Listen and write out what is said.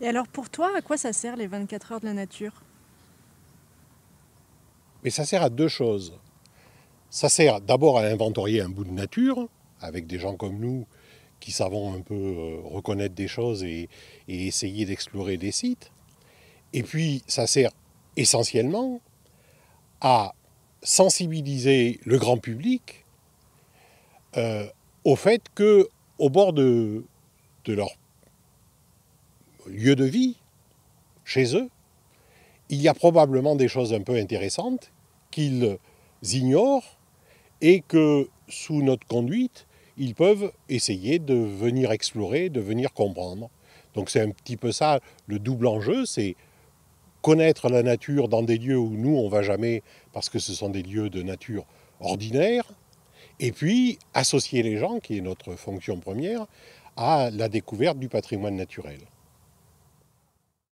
Et alors pour toi, à quoi ça sert les 24 heures de la nature Mais ça sert à deux choses. Ça sert d'abord à inventorier un bout de nature, avec des gens comme nous qui savons un peu euh, reconnaître des choses et, essayer d'explorer des sites. Et puis ça sert essentiellement à sensibiliser le grand public euh, au fait que, au bord de, de leur lieu de vie, chez eux, il y a probablement des choses un peu intéressantes qu'ils ignorent et que sous notre conduite, ils peuvent essayer de venir explorer, de venir comprendre. Donc c'est un petit peu ça le double enjeu, c'est connaître la nature dans des lieux où nous on va jamais parce que ce sont des lieux de nature ordinaire et puis associer les gens qui est notre fonction première à la découverte du patrimoine naturel.